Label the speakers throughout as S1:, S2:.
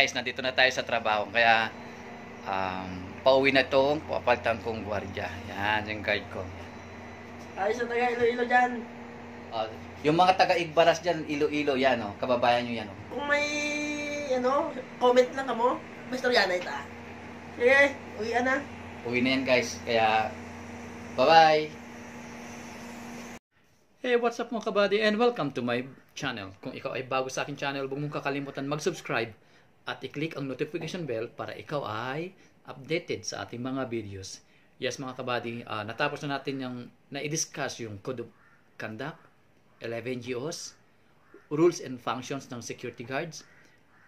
S1: guys, nandito na tayo sa trabaho. Kaya, um, pauwi na itong papaltan kong gwardiya. Yan, yung guard ko. Ayos sa taga Iloilo dyan. Uh, yung mga taga Igbaras dyan, Iloilo, yan o. Oh, kababayan nyo yan o. Oh. Kung may, ano, comment lang kamo, Mr. na ta. Sige, uwi na. Uwi na yan guys. Kaya, bye-bye. Hey, what's up mga kabady and welcome to my channel. Kung ikaw ay bago sa akin channel, huwag mong kakalimutan mag-subscribe at i-click ang notification bell para ikaw ay updated sa ating mga videos. Yes mga kabady, uh, natapos na natin yung na-discuss yung Code of Conduct, 11 GOs, Rules and Functions ng Security Guards,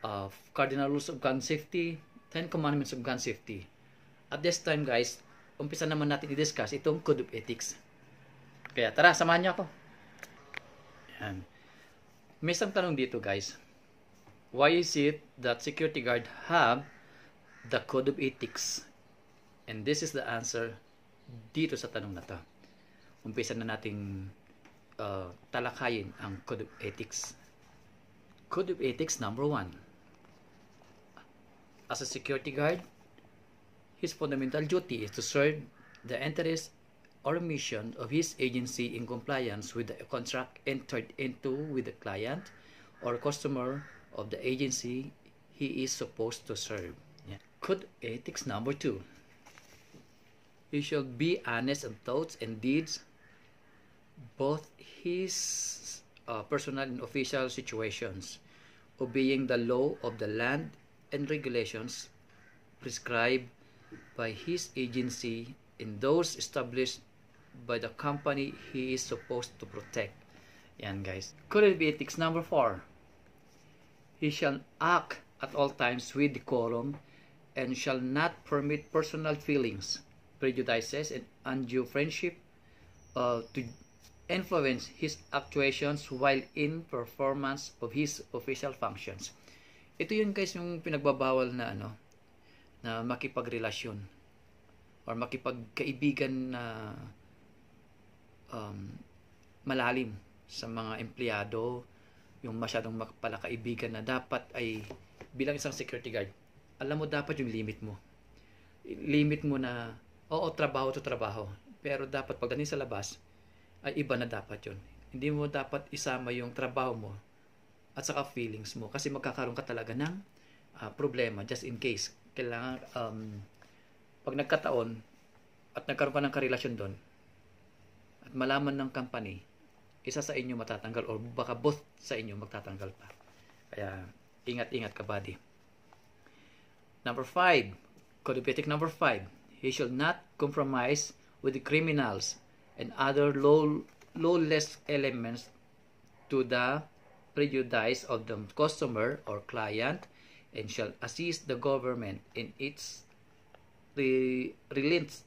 S1: uh, Cardinal Rules of Gun Safety, 10 Commandments of Gun Safety. At this time guys, umpisa naman natin i-discuss itong Code of Ethics. Kaya tara, samahan niyo ako. Yan. May isang tanong dito guys why is it that security guard have the code of ethics? And this is the answer dito sa tanong na to. Umpisa na nating uh, talakayin ang code of ethics. Code of ethics number one. As a security guard, his fundamental duty is to serve the interest or mission of his agency in compliance with the contract entered into with the client or customer of the agency he is supposed to serve. Yeah. Code ethics number two. He should be honest in thoughts and deeds, both his uh, personal and official situations, obeying the law of the land and regulations prescribed by his agency and those established by the company he is supposed to protect. Yan guys. Code be ethics number 4 he shall act at all times with decorum and shall not permit personal feelings, prejudices, and undue friendship uh, to influence his actuations while in performance of his official functions. Ito yun guys yung pinagbabawal na ano na makipagrelasyon or makipagkaibigan na um, malalim sa mga empleyado, yung masyadong palakaibigan na dapat ay bilang isang security guard, alam mo dapat yung limit mo. Limit mo na, oo, trabaho to trabaho. Pero dapat pagdating sa labas, ay iba na dapat yon Hindi mo dapat isama yung trabaho mo at saka feelings mo kasi magkakaroon ka talaga ng uh, problema just in case. Kailangan, um, pag nagkataon at nagkaroon ka ng karelasyon doon at malaman ng company isa sa inyo matatanggal or baka both sa inyo magtatanggal pa. Kaya ingat-ingat ka buddy. Number 5, Codepitic number 5, he shall not compromise with the criminals and other low, lawless elements to the prejudice of the customer or client and shall assist the government in its re relentless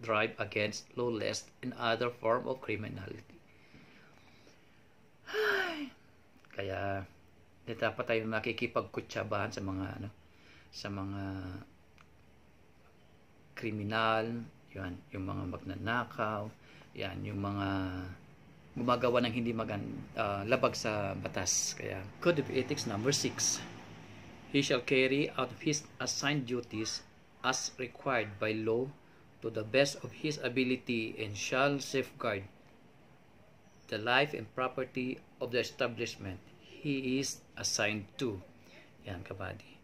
S1: drive against lawless and other form of criminality. kaya na dapat tayo nakikipagkutsabahan sa mga ano, sa mga kriminal, yan, yung mga magnanakaw, yan, yung mga gumagawa ng hindi maganda, uh, labag sa batas. Kaya, Code of Ethics number 6. He shall carry out his assigned duties as required by law to the best of his ability and shall safeguard the life and property of the establishment he is assigned to. Yan kabady.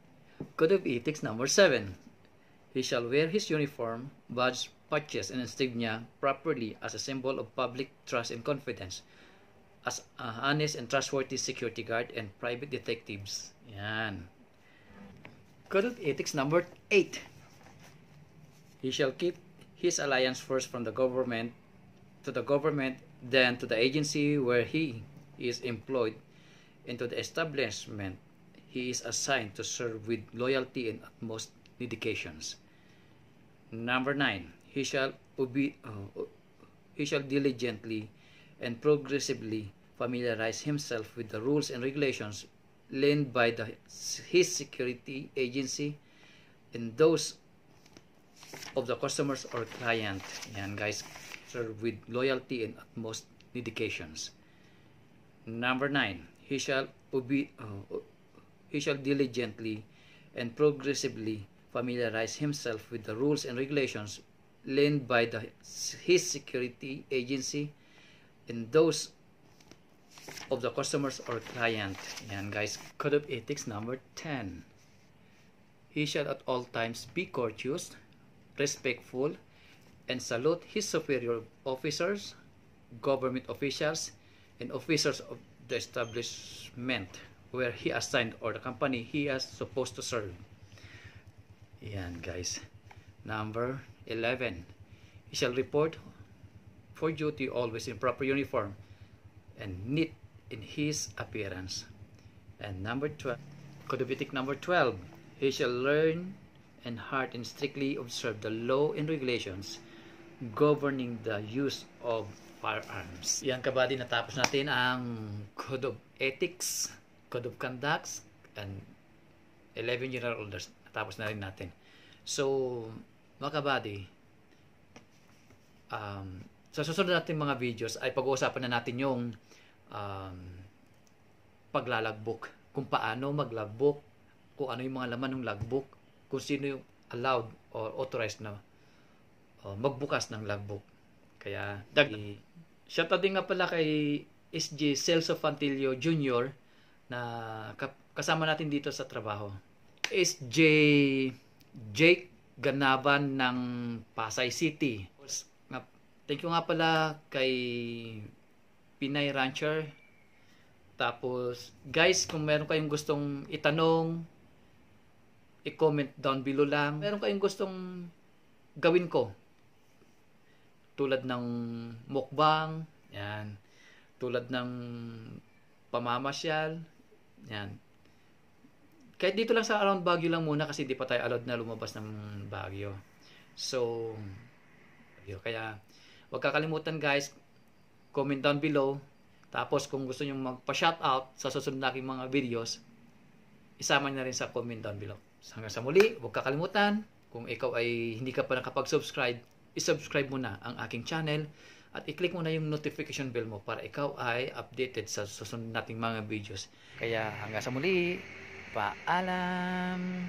S1: Code of Ethics number 7. He shall wear his uniform, badge, patches, and insignia properly as a symbol of public trust and confidence, as a honest and trustworthy security guard and private detectives. Yan. Code of Ethics number 8. He shall keep his alliance first from the government to the government, then to the agency where he is employed, and to the establishment he is assigned to serve with loyalty and utmost dedications. Number nine, he shall obe- uh, he shall diligently and progressively familiarize himself with the rules and regulations laid by the, his security agency and those of the customers or client. Yan guys, serve with loyalty and utmost dedications. Number 9, he shall obe uh, he shall diligently and progressively familiarize himself with the rules and regulations laid by the, his security agency and those of the customers or client. Yan guys, Code of Ethics number 10. He shall at all times be courteous, respectful, and salute his superior officers, government officials, and officers of the establishment where he assigned or the company he is supposed to serve. Yan guys. Number 11. He shall report for duty always in proper uniform and neat in his appearance. And number 12. Codovitic number 12. He shall learn and heart and strictly observe the law and regulations governing the use of firearms. Yan kabadi natapos natin ang Code of Ethics, Code of Conducts, and 11 General Orders. Natapos na rin natin. So, mga kabadi, um, sa susunod natin mga videos ay pag-uusapan na natin yung um, paglalagbok. Kung paano maglagbok, kung ano yung mga laman ng logbook, kung sino yung allowed or authorized na uh, magbukas ng logbook. Kaya, Dag- i- shout out din nga pala kay SG Celso Fantilio Jr. na kasama natin dito sa trabaho. SJ Jake Ganaban ng Pasay City. Thank you nga pala kay Pinay Rancher. Tapos, guys, kung meron kayong gustong itanong, i-comment down below lang. Meron kayong gustong gawin ko. Tulad ng mukbang, yan. Tulad ng pamamasyal, yan. Kahit dito lang sa around Baguio lang muna kasi di pa tayo allowed na lumabas ng Baguio. So, yun. kaya huwag kakalimutan guys, comment down below. Tapos kung gusto nyo magpa-shoutout sa susunod na aking mga videos, isama nyo na rin sa comment down below. Hanggang sa muli, huwag kakalimutan, kung ikaw ay hindi ka pa nakapag-subscribe, isubscribe mo na ang aking channel at i-click mo na yung notification bell mo para ikaw ay updated sa susunod nating mga videos. Kaya hanggang sa muli, paalam!